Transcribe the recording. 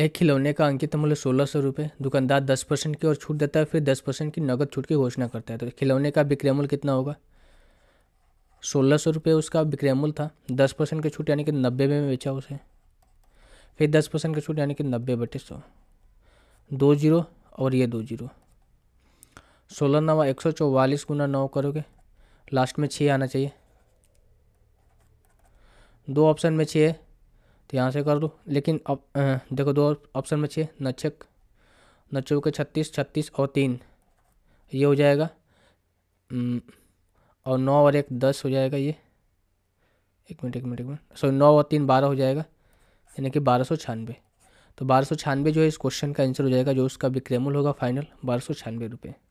एक खिलौने का अंकित मूल्य सोलह सौ रुपये दुकानदार दस परसेंट की और छूट देता है फिर दस परसेंट की नगद छूट की घोषणा करता है तो खिलौने का विक्रय मूल्य कितना होगा सोलह सौ रुपये उसका विक्रय मूल्य था दस परसेंट की छूट यानी कि नब्बे में बेचा उसे फिर दस परसेंट की छूट यानी कि नब्बे बटे सौ दो जीरो और ये दो जीरो सोलह नवा एक सौ चौवालीस गुना नौ करोगे लास्ट में छः आना चाहिए दो ऑप्शन में छः तो यहाँ से कर दो लेकिन अब देखो दो ऑप्शन में छः नक्षक नक्षों के छत्तीस छत्तीस और तीन ये हो जाएगा और नौ और एक दस हो जाएगा ये एक मिनट एक मिनट एक मिनट सॉरी नौ और तीन बारह हो जाएगा यानी कि बारह सौ छियानवे तो बारह सौ छियानवे जो है इस क्वेश्चन का आंसर हो जाएगा जो उसका विक्रयमूल होगा फाइनल बारह सौ छियानवे रुपये